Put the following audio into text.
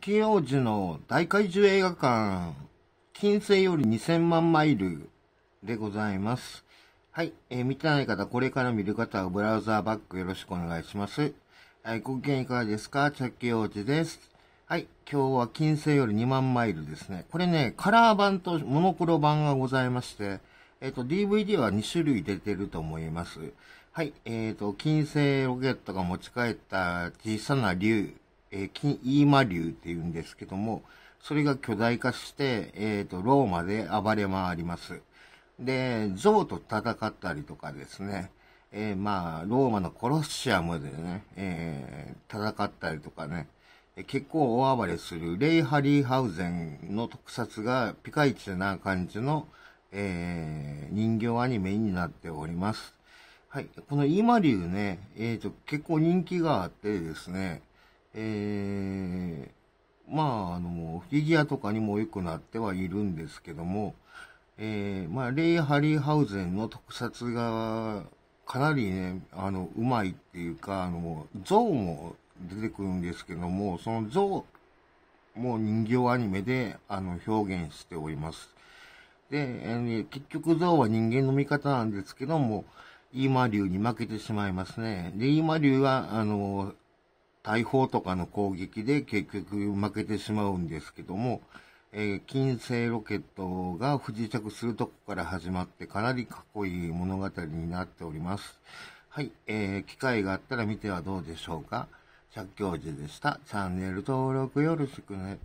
キー王子の大怪獣映画館、金星より2000万マイルでございます。はい、えー、見てない方、これから見る方はブラウザーバックよろしくお願いします。はい、ご機嫌いかがですかキー王子です。はい、今日は金星より2万マイルですね。これね、カラー版とモノクロ版がございまして、えっ、ー、と、DVD は2種類出てると思います。はい、えっ、ー、と、金星ロケットが持ち帰った小さな竜えー、金イーマ流って言うんですけども、それが巨大化して、えー、と、ローマで暴れ回ります。で、象と戦ったりとかですね、えー、まあ、ローマのコロッシアムでね、えー、戦ったりとかね、結構大暴れするレイ・ハリーハウゼンの特撮がピカイチな感じの、えー、人形アニメになっております。はい。この今流ね、えっ、ー、と、結構人気があってですね、えー、まあ、あの、フィギュアとかにも良くなってはいるんですけども、えー、まあ、レイ・ハリーハウゼンの特撮が、かなりね、あの、うまいっていうか、あの、像も出てくるんですけども、その像も人形アニメで、あの、表現しております。で、えー、結局像は人間の味方なんですけども、イーマリュウに負けてしまいますね。で、イーマリュウは、あの、大砲とかの攻撃で結局負けてしまうんですけども、えー、金星ロケットが不時着するとこから始まってかなりかっこいい物語になっております。はい、えー、機会があったら見てはどうでしょうか。釈教授でした。チャンネル登録よろしくね。